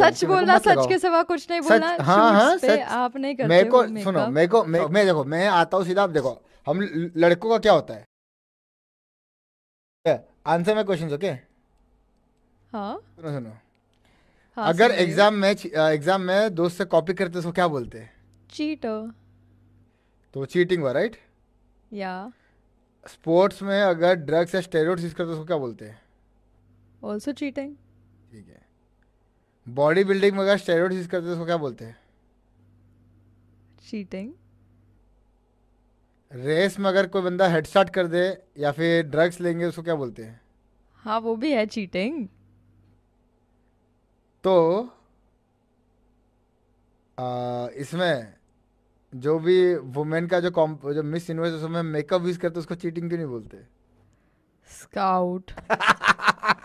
सच बोलना सच के सिवा कुछ नहीं बोलना हाँ हाँ सच आप नहीं करते मेरे को सुनो मेरे को मैं, देखो मैं आता हूँ सीधा आप देखो हम लड़कों का क्या होता है आंसर में क्वेश्चन ओके हाँ। सुनो सुनो हाँ, अगर एग्जाम में एग्जाम में दोस्त से कॉपी करते तो क्या बोलते हैं चीटर तो चीटिंग हुआ राइट या स्पोर्ट्स में अगर ड्रग्स या स्टेरॉइड्स यूज करते तो क्या बोलते हैं आल्सो चीटिंग ठीक है बॉडी बिल्डिंग में स्टेरॉइड यूज करते हैं उसको क्या बोलते हैं चीटिंग रेस में अगर कोई बंदा हेडशॉट कर दे या फिर ड्रग्स लेंगे उसको क्या बोलते हैं हाँ वो भी है चीटिंग तो आ, इसमें जो भी वुमेन का जो कॉम जो मिस यूनिवर्स उसमें मेकअप यूज करते उसको चीटिंग क्यों नहीं बोलते स्काउट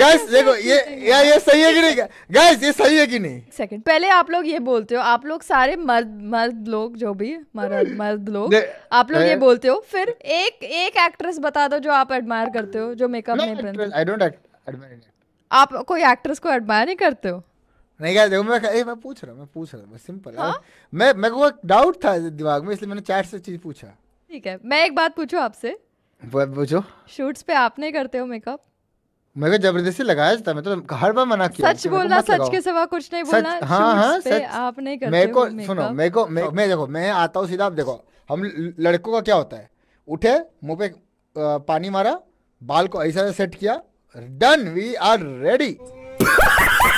गाइस देखो ये यार ये सही है कि नहीं गाइस ये सही है कि नहीं सेकंड पहले आप लोग ये बोलते हो आप लोग सारे मर्द मर्द लोग जो भी मर्द मर्द लोग आप लोग ये बोलते हो फिर एक एक एक्ट्रेस बता दो जो आप एडमायर करते हो जो मेकअप में पहनते आई डोंट एडमायर आप कोई एक्ट्रेस को एडमायर नहीं करते हो नहीं गाइस देखो मैं ए, मैं पूछ रहा हूं मैं पूछ रहा हूं मैं सिंपल हाँ? मैं मेरे को डाउट था दिमाग में इसलिए मैंने चैट से चीज पूछा ठीक है मैं एक बात पूछूं आपसे पूछो शूट्स पे आप नहीं करते हो मेकअप मगर जबरदस्ती लगाया जाता मैं तो हर बार मना किया सच बोलना सच के सिवा कुछ नहीं बोलना सच, हाँ हाँ सच आप नहीं करते मेरे को सुनो मेरे को मैं, मैं देखो मैं आता हूँ सीधा आप देखो हम लड़कों का क्या होता है उठे मुंह पे पानी मारा बाल को ऐसा सेट किया डन वी आर रेडी